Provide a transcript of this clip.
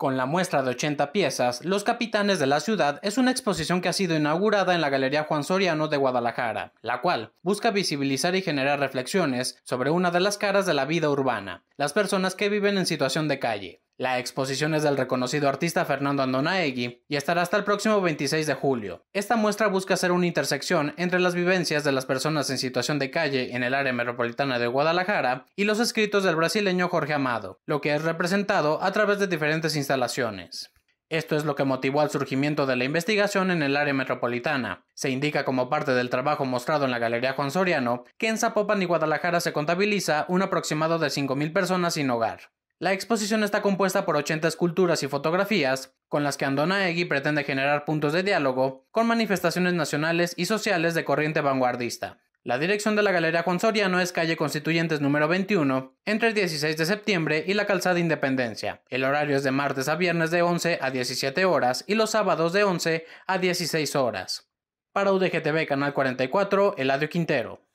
Con la muestra de 80 piezas, Los Capitanes de la Ciudad es una exposición que ha sido inaugurada en la Galería Juan Soriano de Guadalajara, la cual busca visibilizar y generar reflexiones sobre una de las caras de la vida urbana, las personas que viven en situación de calle. La exposición es del reconocido artista Fernando Andonaegui y estará hasta el próximo 26 de julio. Esta muestra busca hacer una intersección entre las vivencias de las personas en situación de calle en el área metropolitana de Guadalajara y los escritos del brasileño Jorge Amado, lo que es representado a través de diferentes instalaciones. Esto es lo que motivó al surgimiento de la investigación en el área metropolitana. Se indica como parte del trabajo mostrado en la Galería Juan Soriano que en Zapopan y Guadalajara se contabiliza un aproximado de 5.000 personas sin hogar. La exposición está compuesta por 80 esculturas y fotografías, con las que Andona Egui pretende generar puntos de diálogo con manifestaciones nacionales y sociales de corriente vanguardista. La dirección de la Galería Consoriano Soriano es calle Constituyentes número 21, entre el 16 de septiembre y la calzada Independencia. El horario es de martes a viernes de 11 a 17 horas y los sábados de 11 a 16 horas. Para UDGTV Canal 44, Eladio Quintero.